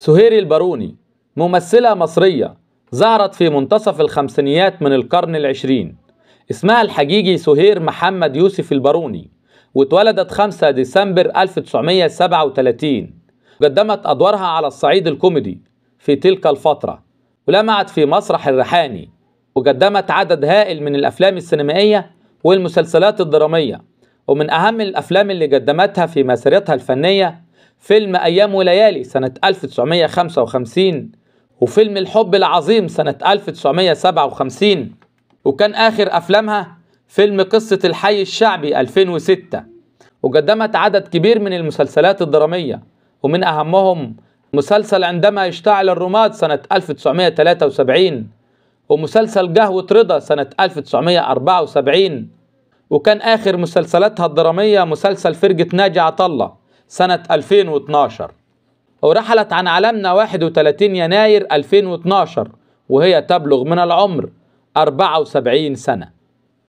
سهير الباروني ممثلة مصرية ظهرت في منتصف الخمسينيات من القرن العشرين اسمها الحقيقي سهير محمد يوسف الباروني واتولدت 5 ديسمبر 1937 قدمت أدوارها على الصعيد الكوميدي في تلك الفترة ولمعت في مسرح الريحاني وقدمت عدد هائل من الأفلام السينمائية والمسلسلات الدرامية ومن أهم الأفلام اللي قدمتها في مسيرتها الفنية فيلم أيام وليالي سنة 1955 وفيلم الحب العظيم سنة 1957 وكان آخر أفلامها فيلم قصة الحي الشعبي 2006 وقدمت عدد كبير من المسلسلات الدرامية ومن أهمهم مسلسل عندما يشتعل الرماد سنة 1973 ومسلسل قهوة رضا سنة 1974 وكان آخر مسلسلاتها الدرامية مسلسل فرقة ناجي عطلة سنة 2012 ورحلت عن عالمنا 31 يناير 2012 وهي تبلغ من العمر 74 سنة